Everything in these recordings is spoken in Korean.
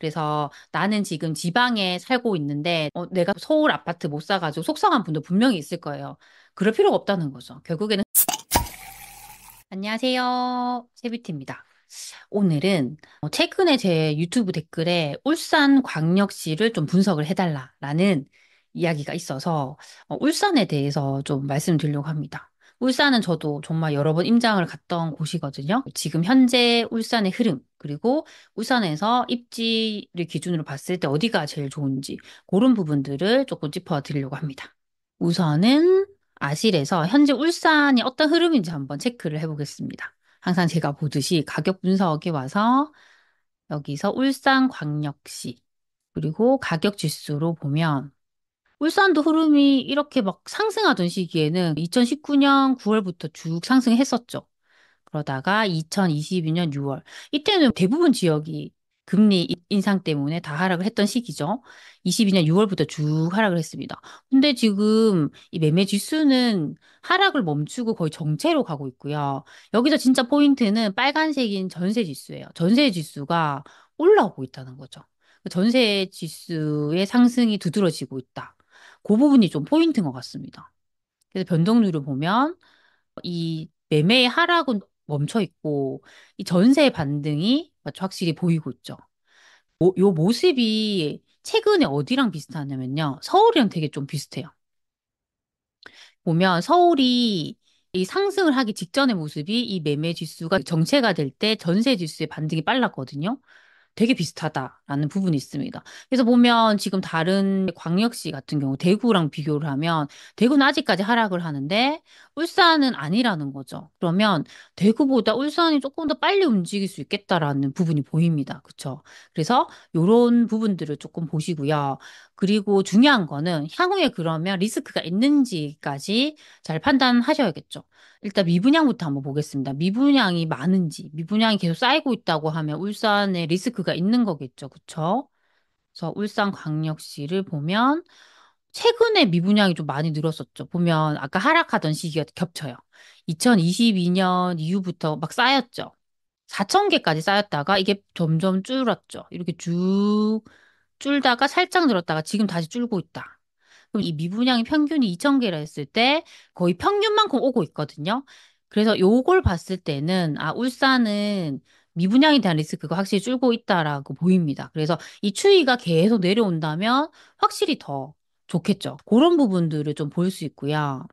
그래서 나는 지금 지방에 살고 있는데 어, 내가 서울 아파트 못 사가지고 속상한 분도 분명히 있을 거예요. 그럴 필요가 없다는 거죠. 결국에는 안녕하세요. 세비티입니다. 오늘은 어, 최근에 제 유튜브 댓글에 울산 광역시를 좀 분석을 해달라라는 이야기가 있어서 어, 울산에 대해서 좀 말씀드리려고 합니다. 울산은 저도 정말 여러 번 임장을 갔던 곳이거든요. 지금 현재 울산의 흐름, 그리고 울산에서 입지를 기준으로 봤을 때 어디가 제일 좋은지, 그런 부분들을 조금 짚어 드리려고 합니다. 우선은 아실에서 현재 울산이 어떤 흐름인지 한번 체크를 해보겠습니다. 항상 제가 보듯이 가격 분석이 와서 여기서 울산광역시, 그리고 가격 지수로 보면 울산도 흐름이 이렇게 막 상승하던 시기에는 2019년 9월부터 쭉 상승했었죠. 그러다가 2022년 6월. 이때는 대부분 지역이 금리 인상 때문에 다 하락을 했던 시기죠. 22년 6월부터 쭉 하락을 했습니다. 근데 지금 이 매매 지수는 하락을 멈추고 거의 정체로 가고 있고요. 여기서 진짜 포인트는 빨간색인 전세 지수예요. 전세 지수가 올라오고 있다는 거죠. 전세 지수의 상승이 두드러지고 있다. 그 부분이 좀 포인트인 것 같습니다. 그래서 변동률을 보면 이매매 하락은 멈춰 있고 이 전세 반등이 확실히 보이고 있죠. 오, 요 모습이 최근에 어디랑 비슷하냐면요. 서울이랑 되게 좀 비슷해요. 보면 서울이 이 상승을 하기 직전의 모습이 이 매매 지수가 정체가 될 때 전세 지수의 반등이 빨랐거든요. 되게 비슷하다라는 부분이 있습니다. 그래서 보면 지금 다른 광역시 같은 경우 대구랑 비교를 하면 대구는 아직까지 하락을 하는데 울산은 아니라는 거죠. 그러면 대구보다 울산이 조금 더 빨리 움직일 수 있겠다라는 부분이 보입니다. 그렇죠? 그래서 이런 부분들을 조금 보시고요. 그리고 중요한 거는 향후에 그러면 리스크가 있는지까지 잘 판단하셔야겠죠. 일단 미분양부터 한번 보겠습니다. 미분양이 많은지, 미분양이 계속 쌓이고 있다고 하면 울산에 리스크가 있는 거겠죠. 그쵸? 그래서 울산광역시를 보면 최근에 미분양이 좀 많이 늘었었죠. 보면 아까 하락하던 시기가 겹쳐요. 2022년 이후부터 막 쌓였죠. 4천 개까지 쌓였다가 이게 점점 줄었죠. 이렇게 쭉 줄다가 살짝 늘었다가 지금 다시 줄고 있다. 그럼 이 미분양이 평균이 2,000개라 했을 때 거의 평균만큼 오고 있거든요. 그래서 요걸 봤을 때는 아 울산은 미분양에 대한 리스크가 확실히 줄고 있다라고 보입니다. 그래서 이추위가 계속 내려온다면 확실히 더 좋겠죠. 그런 부분들을 좀 볼 수 있고요.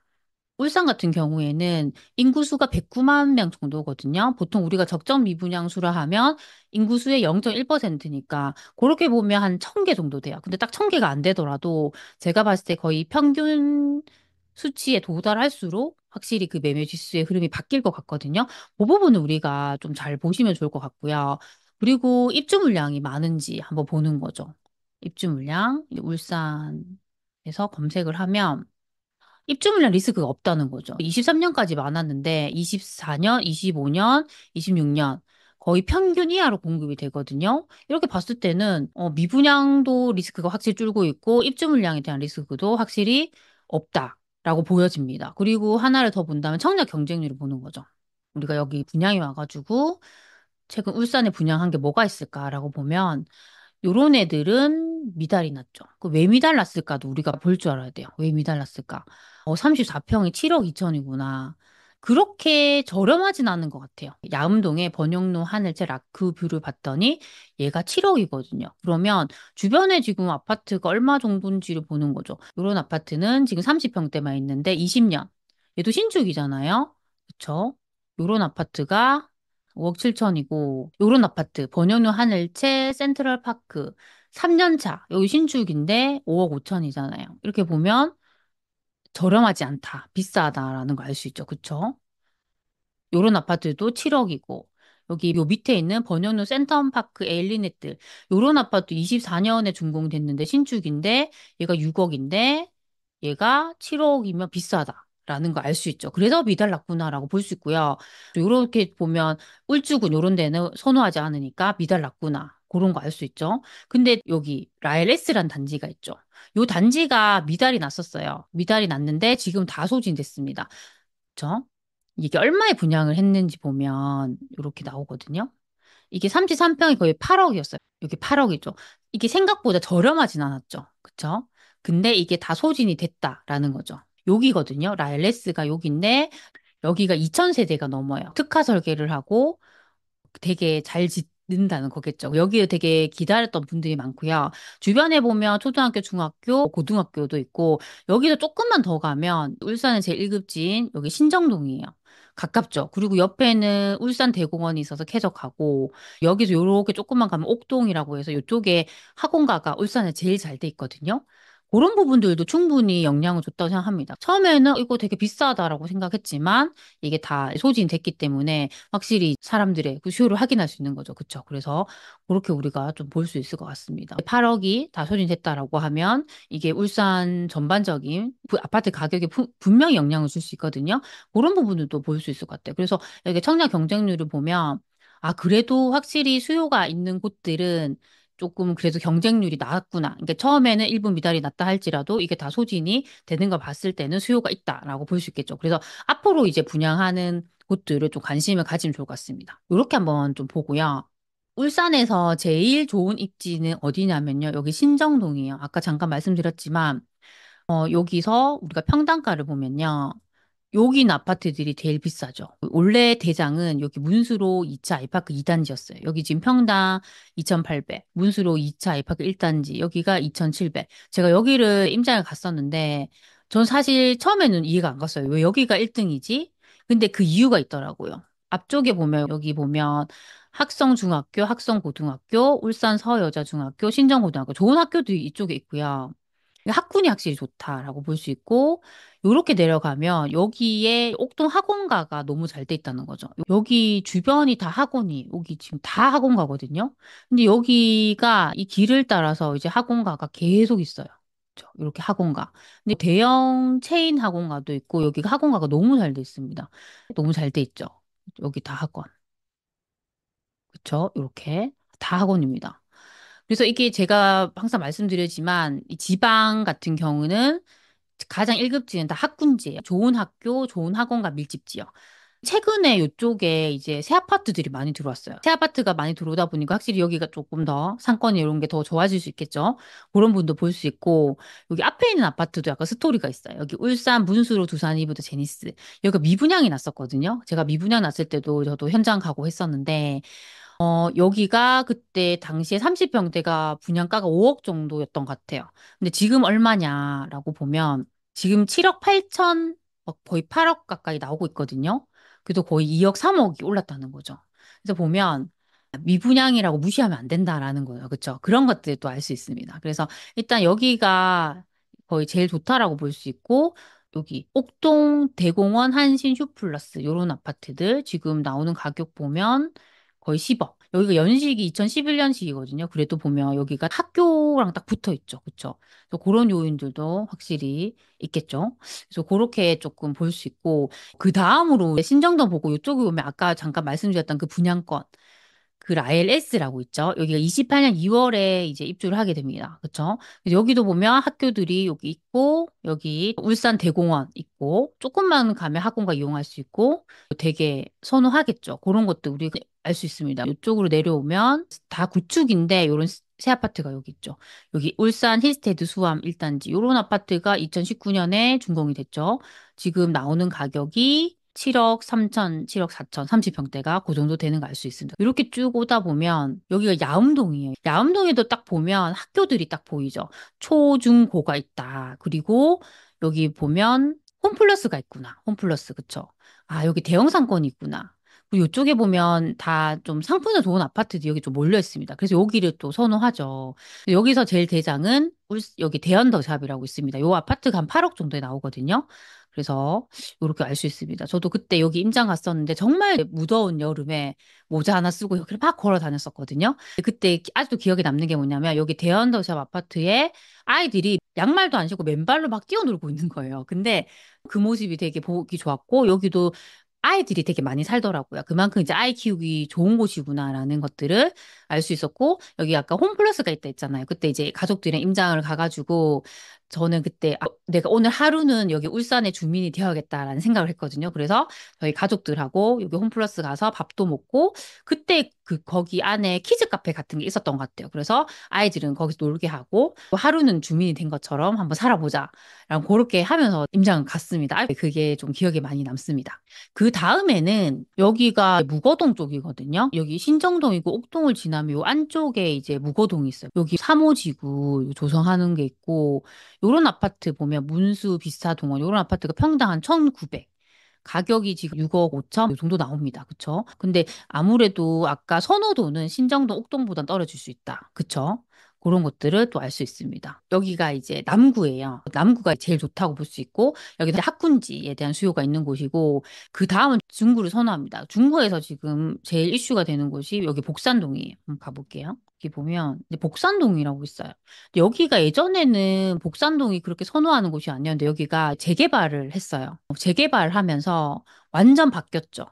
울산 같은 경우에는 인구수가 109만 명 정도거든요. 보통 우리가 적정 미분양수라 하면 인구수의 0.1%니까 그렇게 보면 한 1000개 정도 돼요. 근데 딱 1000개가 안 되더라도 제가 봤을 때 거의 평균 수치에 도달할수록 확실히 그 매매 지수의 흐름이 바뀔 것 같거든요. 그 부분은 우리가 좀 잘 보시면 좋을 것 같고요. 그리고 입주 물량이 많은지 한번 보는 거죠. 입주 물량, 울산에서 검색을 하면 입주 물량 리스크가 없다는 거죠. 23년까지 많았는데 24년, 25년, 26년 거의 평균 이하로 공급이 되거든요. 이렇게 봤을 때는 어, 미분양도 리스크가 확실히 줄고 있고 입주 물량에 대한 리스크도 확실히 없다라고 보여집니다. 그리고 하나를 더 본다면 청약 경쟁률을 보는 거죠. 우리가 여기 분양이 와가지고 최근 울산에 분양한 게 뭐가 있을까라고 보면 요런 애들은 미달이 났죠. 그왜 미달 났을까도 우리가 볼 줄 알아야 돼요. 왜 미달 났을까? 어, 34평이 7억 2천이구나. 그렇게 저렴하진 않은 것 같아요. 야음동의 번영로 하늘채 라크 그 뷰를 봤더니 얘가 7억이거든요. 그러면 주변에 지금 아파트가 얼마 정도인지를 보는 거죠. 이런 아파트는 지금 30평대만 있는데 20년. 얘도 신축이잖아요. 그쵸? 요런 아파트가 5억 7천이고 요런 아파트 번영로 하늘채 센트럴파크 3년차 여기 신축인데 5억 5천이잖아요. 이렇게 보면 저렴하지 않다, 비싸다라는 걸알수 있죠. 그쵸? 요런 아파트도 7억이고, 여기 요 밑에 있는 번현우 센텀파크 엘리네들 요런 아파트 24년에 준공됐는데 신축인데, 얘가 6억인데, 얘가 7억이면 비싸다. 라는 거 알 수 있죠. 그래서 미달났구나라고 볼 수 있고요. 요렇게 보면 울주군 요런 데는 선호하지 않으니까 미달났구나 그런 거 알 수 있죠. 근데 여기 라엘레스란 단지가 있죠. 요 단지가 미달이 났었어요. 미달이 났는데 지금 다 소진됐습니다. 그쵸? 이게 얼마에 분양을 했는지 보면 이렇게 나오거든요. 이게 33평이 거의 8억이었어요. 여기 8억이죠. 이게 생각보다 저렴하진 않았죠. 그쵸? 근데 이게 다 소진이 됐다라는 거죠. 여기거든요. 라엘레스가 여기인데 여기가 2000세대가 넘어요. 특화 설계를 하고 되게 잘 짓, 는다는 거겠죠. 여기에 되게 기다렸던 분들이 많고요. 주변에 보면 초등학교, 중학교, 뭐 고등학교도 있고 여기서 조금만 더 가면 울산의 제 1급지인 여기 신정동이에요. 가깝죠. 그리고 옆에는 울산 대공원이 있어서 쾌적하고 여기서 요렇게 조금만 가면 옥동이라고 해서 요쪽에 학원가가 울산에 제일 잘 돼 있거든요. 그런 부분들도 충분히 영향을 줬다고 생각합니다. 처음에는 이거 되게 비싸다라고 생각했지만 이게 다소진 됐기 때문에 확실히 사람들의 그 수요를 확인할 수 있는 거죠. 그렇죠. 그래서 그렇게 우리가 좀 볼 수 있을 것 같습니다. 8억이 다 소진됐다라고 하면 이게 울산 전반적인 아파트 가격에 부, 분명히 영향을 줄 수 있거든요. 그런 부분들도 볼 수 있을 것 같아요. 그래서 여기 청약 경쟁률을 보면 아, 그래도 확실히 수요가 있는 곳들은 조금 그래도 경쟁률이 낮구나. 그러니까 처음에는 1분 미달이 낮다 할지라도 이게 다 소진이 되는 걸 봤을 때는 수요가 있다라고 볼 수 있겠죠. 그래서 앞으로 이제 분양하는 곳들을 좀 관심을 가지면 좋을 것 같습니다. 이렇게 한번 좀 보고요. 울산에서 제일 좋은 입지는 어디냐면요. 여기 신정동이에요. 아까 잠깐 말씀드렸지만 어, 여기서 우리가 평당가를 보면요. 여긴 아파트들이 제일 비싸죠. 원래 대장은 여기 문수로 2차 아이파크 2단지였어요. 여기 지금 평당 2,800, 문수로 2차 아이파크 1단지, 여기가 2,700. 제가 여기를 임장을 갔었는데, 전 사실 처음에는 이해가 안 갔어요. 왜 여기가 1등이지? 근데 그 이유가 있더라고요. 앞쪽에 보면, 여기 보면, 학성중학교, 학성고등학교, 울산서여자중학교, 신정고등학교, 좋은 학교도 이쪽에 있고요. 학군이 확실히 좋다라고 볼 수 있고 요렇게 내려가면 여기에 옥동 학원가가 너무 잘 돼 있다는 거죠. 여기 주변이 다 학원이 여기 지금 다 학원가거든요. 근데 여기가 이 길을 따라서 이제 학원가가 계속 있어요. 이렇게 학원가. 근데 대형 체인 학원가도 있고 여기가 학원가가 너무 잘 돼 있습니다. 너무 잘 돼 있죠. 여기 다 학원. 그쵸 이렇게 다 학원입니다. 그래서 이게 제가 항상 말씀드리지만 이 지방 같은 경우는 가장 1급지는 다 학군지예요. 좋은 학교, 좋은 학원과 밀집 지역. 최근에 이쪽에 이제 새 아파트들이 많이 들어왔어요. 새 아파트가 많이 들어오다 보니까 확실히 여기가 조금 더 상권이 이런 게 더 좋아질 수 있겠죠. 그런 분도 볼 수 있고 여기 앞에 있는 아파트도 약간 스토리가 있어요. 여기 울산 분수로 두산 이브드 제니스 여기가 미분양이 났었거든요. 제가 미분양 났을 때도 저도 현장 가고 했었는데 어, 여기가 그때 당시에 30평대가 분양가가 5억 정도였던 것 같아요. 근데 지금 얼마냐라고 보면 지금 7억 8천, 막 거의 8억 가까이 나오고 있거든요. 그래도 거의 2억, 3억이 올랐다는 거죠. 그래서 보면 미분양이라고 무시하면 안 된다라는 거예요. 그렇죠? 그런 것들도 알 수 있습니다. 그래서 일단 여기가 거의 제일 좋다라고 볼 수 있고 여기 옥동, 대공원, 한신, 휴플러스 요런 아파트들 지금 나오는 가격 보면 거의 10억. 여기가 연식이 2011년식이거든요. 그래도 보면 여기가 학교랑 딱 붙어 있죠. 그쵸죠 그래서 그런 요인들도 확실히 있겠죠. 그래서 그렇게 조금 볼 수 있고 그 다음으로 신정동 보고 이쪽에 오면 아까 잠깐 말씀드렸던 그 분양권 그 ILS라고 있죠. 여기가 28년 2월에 이제 입주를 하게 됩니다. 그렇죠? 여기도 보면 학교들이 여기 있고 여기 울산 대공원 있고 조금만 가면 학원과 이용할 수 있고 되게 선호하겠죠. 그런 것도 우리가 알 수 있습니다. 이쪽으로 내려오면 다 구축인데 이런 새 아파트가 여기 있죠. 여기 울산 힐스테드 수암 1단지 이런 아파트가 2019년에 준공이 됐죠. 지금 나오는 가격이 7억 3천, 7억 4천, 30평대가 그 정도 되는 거 알 수 있습니다. 이렇게 쭉 오다 보면 여기가 야음동이에요. 야음동에도 딱 보면 학교들이 딱 보이죠. 초, 중, 고가 있다. 그리고 여기 보면 홈플러스가 있구나. 홈플러스, 그쵸? 아, 여기 대형 상권이 있구나. 그리고 이쪽에 보면 다 좀 상품을 좋은 아파트들이 여기 좀 몰려 있습니다. 그래서 여기를 또 선호하죠. 여기서 제일 대장은 여기 대현더샵이라고 있습니다. 요 아파트가 한 8억 정도에 나오거든요. 그래서 이렇게 알 수 있습니다. 저도 그때 여기 임장 갔었는데 정말 무더운 여름에 모자 하나 쓰고 여기를 막 걸어 다녔었거든요. 그때 아직도 기억에 남는 게 뭐냐면 여기 대현더샵 아파트에 아이들이 양말도 안 신고 맨발로 막 뛰어놀고 있는 거예요. 근데 그 모습이 되게 보기 좋았고 여기도 아이들이 되게 많이 살더라고요. 그만큼 이제 아이 키우기 좋은 곳이구나라는 것들을 알 수 있었고, 여기 아까 홈플러스가 있다 했잖아요. 그때 이제 가족들이랑 임장을 가가지고 저는 그때 아, 내가 오늘 하루는 여기 울산의 주민이 되어야겠다라는 생각을 했거든요. 그래서 저희 가족들하고 여기 홈플러스 가서 밥도 먹고 그때 그 거기 안에 키즈 카페 같은 게 있었던 것 같아요. 그래서 아이들은 거기서 놀게 하고 뭐 하루는 주민이 된 것처럼 한번 살아보자라고 그렇게 하면서 임장을 갔습니다. 그게 좀 기억에 많이 남습니다. 그 다음에는 여기가 무거동 쪽이거든요. 여기 신정동이고 옥동을 지나면 요 안쪽에 이제 무거동이 있어요. 여기 삼호지구 조성하는 게 있고 요런 아파트 보면 문수 비사 동원 요런 아파트가 평당 한 1,900. 가격이 지금 6억 5천 정도 나옵니다. 그렇죠 근데 아무래도 아까 선호도는 신정동 옥동보다 떨어질 수 있다. 그렇죠 그런 것들을 또 알 수 있습니다. 여기가 이제 남구예요. 남구가 제일 좋다고 볼 수 있고 여기 학군지에 대한 수요가 있는 곳이고 그 다음은 중구를 선호합니다. 중구에서 지금 제일 이슈가 되는 곳이 여기 복산동이에요. 한번 가볼게요. 여기 보면 이제 복산동이라고 있어요. 여기가 예전에는 복산동이 그렇게 선호하는 곳이 아니었는데 여기가 재개발을 했어요. 재개발하면서 완전 바뀌었죠.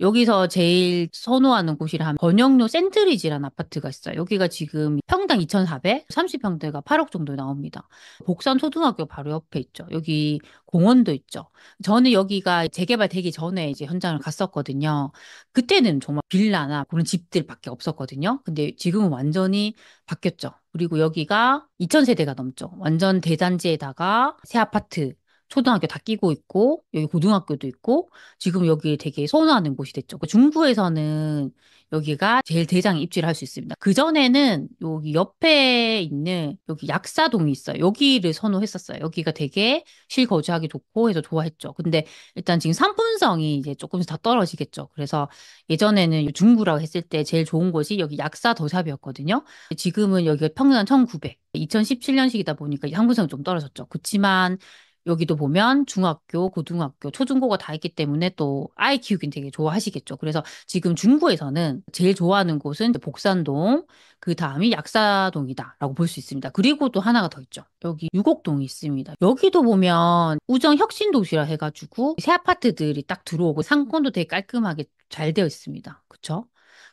여기서 제일 선호하는 곳이라 번영로 센트리지라는 아파트가 있어요. 여기가 지금 평당 2,400, 30평대가 8억 정도 나옵니다. 복산 초등학교 바로 옆에 있죠. 여기 공원도 있죠. 저는 여기가 재개발되기 전에 이제 현장을 갔었거든요. 그때는 정말 빌라나 그런 집들밖에 없었거든요. 근데 지금은 완전히 바뀌었죠. 그리고 여기가 2,000세대가 넘죠. 완전 대단지에다가 새 아파트 초등학교 다 끼고 있고 여기 고등학교도 있고 지금 여기 되게 선호하는 곳이 됐죠. 그 중구에서는 여기가 제일 대장 입지를 할 수 있습니다. 그 전에는 여기 옆에 있는 여기 약사동이 있어요. 여기를 선호했었어요. 여기가 되게 실거주하기 좋고 해서 좋아했죠. 근데 일단 지금 산분성이 이제 조금씩 다 떨어지겠죠. 그래서 예전에는 중구라고 했을 때 제일 좋은 곳이 여기 약사 더샵이었거든요. 지금은 여기가 평균 한 1900. 2017년식이다 보니까 삼분성이 좀 떨어졌죠. 그렇지만 여기도 보면 중학교, 고등학교, 초중고가 다 있기 때문에 또 아이 키우긴 되게 좋아하시겠죠. 그래서 지금 중구에서는 제일 좋아하는 곳은 복산동, 그 다음이 약사동이다라고 볼 수 있습니다. 그리고 또 하나가 더 있죠. 여기 유곡동이 있습니다. 여기도 보면 우정혁신도시라 해가지고 새 아파트들이 딱 들어오고 상권도 되게 깔끔하게 잘 되어 있습니다. 그쵸?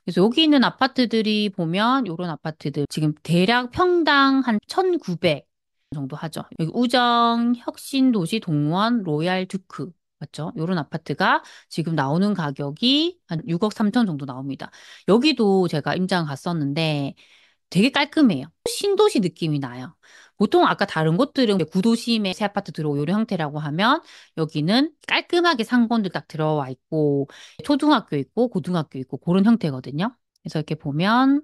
그래서 여기 있는 아파트들이 보면 이런 아파트들 지금 대략 평당 한1,900 정도 하죠. 여기 우정, 혁신, 도시, 동원, 로얄, 듀크. 맞죠? 요런 아파트가 지금 나오는 가격이 한 6억 3천 정도 나옵니다. 여기도 제가 임장 갔었는데 되게 깔끔해요. 신도시 느낌이 나요. 보통 아까 다른 곳들은 구도심에 새 아파트 들어오고 요런 형태라고 하면 여기는 깔끔하게 상권들 딱 들어와 있고 초등학교 있고 고등학교 있고 그런 형태거든요. 그래서 이렇게 보면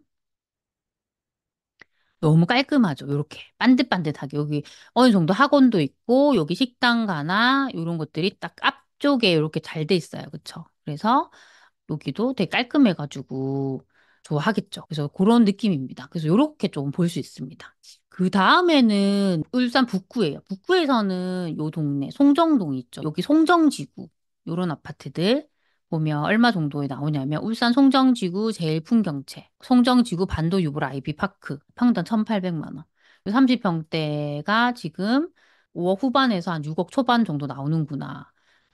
너무 깔끔하죠. 이렇게 반듯반듯하게 여기 어느 정도 학원도 있고 여기 식당 가나 이런 것들이 딱 앞쪽에 이렇게잘 돼 있어요. 그쵸? 그래서 여기도 되게 깔끔해가지고 좋아하겠죠. 그래서 그런 느낌입니다. 그래서 이렇게 조금 볼 수 있습니다. 그 다음에는 울산 북구예요. 북구에서는 요 동네 송정동 있죠. 여기 송정지구 요런 아파트들 보면 얼마 정도에 나오냐면 울산 송정지구 제일 풍경채, 송정지구 반도 유보라 아이비파크 평당 1,800만 원. 30평대가 그 지금 5억 후반에서 한 6억 초반 정도 나오는구나.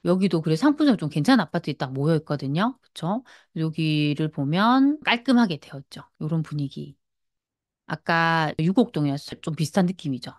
여기도 그래 상품성 좀 괜찮은 아파트들이 딱 모여 있거든요. 그렇죠? 여기를 보면 깔끔하게 되었죠. 이런 분위기. 아까 6억동이었어요좀 비슷한 느낌이죠.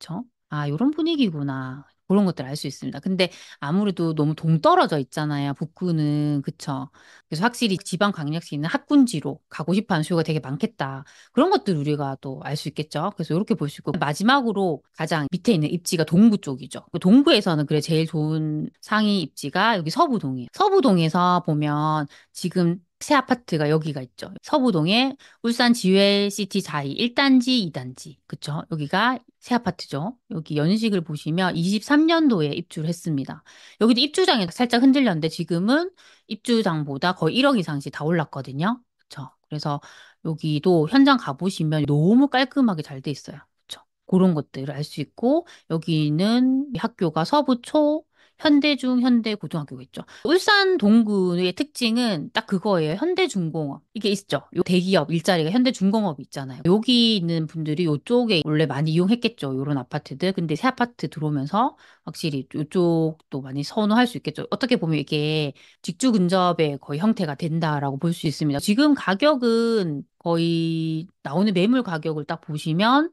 그렇죠? 아, 요런 분위기구나. 그런 것들 알 수 있습니다. 근데 아무래도 너무 동떨어져 있잖아요. 북구는 그쵸. 그래서 확실히 지방 광역시 있는 학군지로 가고 싶어하는 수요가 되게 많겠다. 그런 것들 우리가 또 알 수 있겠죠. 그래서 이렇게 볼 수 있고 마지막으로 가장 밑에 있는 입지가 동구 쪽이죠. 그 동구에서는 그래 제일 좋은 상위 입지가 여기 서부동이에요. 서부동에서 보면 지금 새 아파트가 여기가 있죠. 서부동에 울산 지회시티 4이 1단지, 2단지. 그쵸? 여기가 새 아파트죠. 여기 연식을 보시면 23년도에 입주를 했습니다. 여기도 입주장이 살짝 흔들렸는데 지금은 입주장보다 거의 1억 이상씩 다 올랐거든요. 그쵸? 그래서 여기도 현장 가보시면 너무 깔끔하게 잘 돼 있어요. 그쵸? 그런 것들을 알 수 있고 여기는 학교가 서부초 현대중 현대고등학교있죠 울산 동구의 특징은 딱 그거예요. 현대중공업. 이게 있죠. 요 대기업 일자리가 현대중공업이 있잖아요. 여기 있는 분들이 요쪽에 원래 많이 이용했겠죠. 요런 아파트들. 근데 새 아파트 들어오면서 확실히 요쪽도 많이 선호할 수 있겠죠. 어떻게 보면 이게 직주 근접의 거의 형태가 된다라고 볼 수 있습니다. 지금 가격은 거의 나오는 매물 가격을 딱 보시면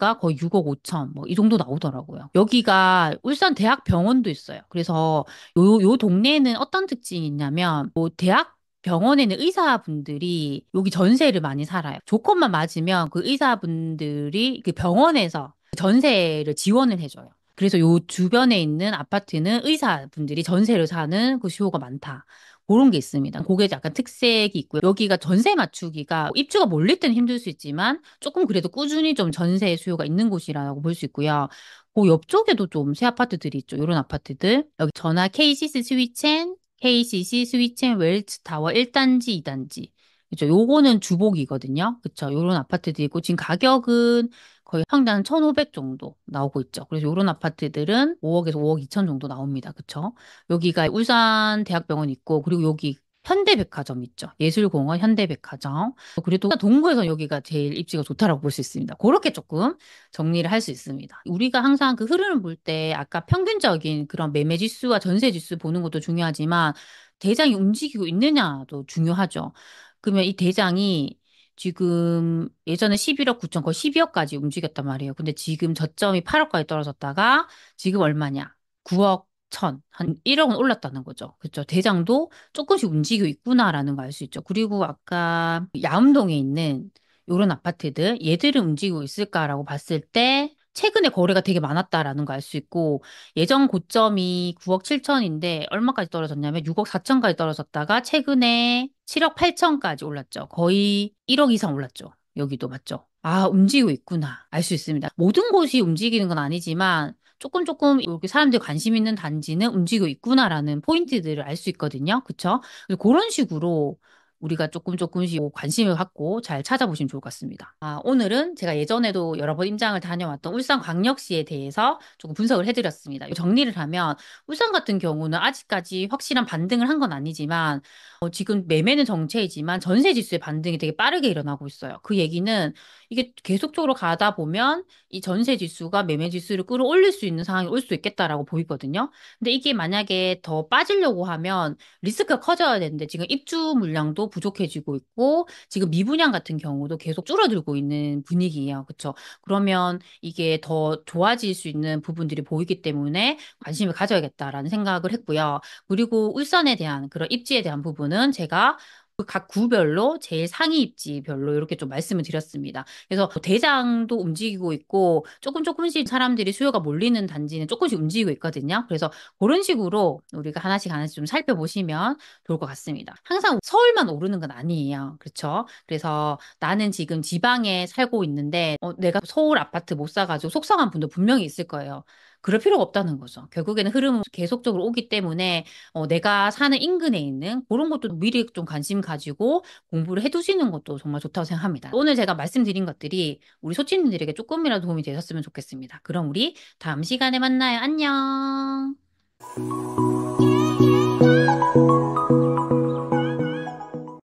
30평대가 거의 6억 5천 뭐 이 정도 나오더라고요. 여기가 울산 대학병원도 있어요. 그래서 요, 요 동네에는 어떤 특징이 있냐면 뭐 대학 병원에는 의사분들이 여기 전세를 많이 살아요. 조건만 맞으면 그 의사분들이 그 병원에서 전세를 지원을 해줘요. 그래서 요 주변에 있는 아파트는 의사분들이 전세를 사는 그 수요가 많다. 그런 게 있습니다. 그게 약간 특색이 있고요. 여기가 전세 맞추기가 뭐 입주가 몰릴 때는 힘들 수 있지만 조금 그래도 꾸준히 좀 전세 수요가 있는 곳이라고 볼 수 있고요. 그 옆쪽에도 좀 새 아파트들이 있죠. 이런 아파트들. 여기 전화 KCC 스위첸, KCC 스위첸 웰츠 타워 1단지, 2단지. 그죠. 요거는 주복이거든요. 그쵸. 요런 아파트도 있고, 지금 가격은 거의 평당 1,500 정도 나오고 있죠. 그래서 요런 아파트들은 5억에서 5억 2천 정도 나옵니다. 그쵸. 여기가 울산 대학병원 있고, 그리고 여기 현대백화점 있죠. 예술공원 현대백화점. 그래도 동구에서 여기가 제일 입지가 좋다라고 볼 수 있습니다. 그렇게 조금 정리를 할 수 있습니다. 우리가 항상 그 흐름을 볼 때 아까 평균적인 그런 매매 지수와 전세 지수 보는 것도 중요하지만 대장이 움직이고 있느냐도 중요하죠. 그러면 이 대장이 지금 예전에 11억 9천 거의 12억까지 움직였단 말이에요. 근데 지금 저점이 8억까지 떨어졌다가 지금 얼마냐? 9억 1 천, 한 1억은 올랐다는 거죠. 그렇죠. 대장도 조금씩 움직이고 있구나라는 걸 알 수 있죠. 그리고 아까 야음동에 있는 요런 아파트들 얘들은 움직이고 있을까라고 봤을 때 최근에 거래가 되게 많았다라는 거 알 수 있고 예전 고점이 9억 7천인데 얼마까지 떨어졌냐면 6억 4천까지 떨어졌다가 최근에 7억 8천까지 올랐죠. 거의 1억 이상 올랐죠. 여기도 맞죠? 아, 움직이고 있구나. 알 수 있습니다. 모든 곳이 움직이는 건 아니지만 조금 조금 이렇게 사람들 관심 있는 단지는 움직이고 있구나라는 포인트들을 알 수 있거든요. 그쵸? 그래서 그런 식으로 우리가 조금 조금씩 관심을 갖고 잘 찾아보시면 좋을 것 같습니다. 아, 오늘은 제가 예전에도 여러 번 임장을 다녀왔던 울산광역시에 대해서 조금 분석을 해드렸습니다. 정리를 하면 울산 같은 경우는 아직까지 확실한 반등을 한 건 아니지만 어, 지금 매매는 정체이지만 전세 지수의 반등이 되게 빠르게 일어나고 있어요. 그 얘기는 이게 계속적으로 가다 보면 이 전세 지수가 매매 지수를 끌어올릴 수 있는 상황이 올 수 있겠다라고 보이거든요. 근데 이게 만약에 더 빠지려고 하면 리스크가 커져야 되는데 지금 입주 물량도 부족해지고 있고 지금 미분양 같은 경우도 계속 줄어들고 있는 분위기예요. 그렇죠? 그러면 이게 더 좋아질 수 있는 부분들이 보이기 때문에 관심을 가져야겠다라는 생각을 했고요. 그리고 울산에 대한 그런 입지에 대한 부분은 제가 그 각 구별로 제일 상위 입지별로 이렇게 좀 말씀을 드렸습니다. 그래서 뭐 대장도 움직이고 있고 조금 조금씩 사람들이 수요가 몰리는 단지는 조금씩 움직이고 있거든요. 그래서 그런 식으로 우리가 하나씩 하나씩 좀 살펴보시면 좋을 것 같습니다. 항상 서울만 오르는 건 아니에요. 그렇죠? 그래서 나는 지금 지방에 살고 있는데 어, 내가 서울 아파트 못 사가지고 속상한 분도 분명히 있을 거예요. 그럴 필요가 없다는 거죠. 결국에는 흐름은 계속적으로 오기 때문에 어, 내가 사는 인근에 있는 그런 것도 미리 좀 관심 가지고 공부를 해두시는 것도 정말 좋다고 생각합니다. 오늘 제가 말씀드린 것들이 우리 소치님들에게 조금이라도 도움이 되셨으면 좋겠습니다. 그럼 우리 다음 시간에 만나요. 안녕.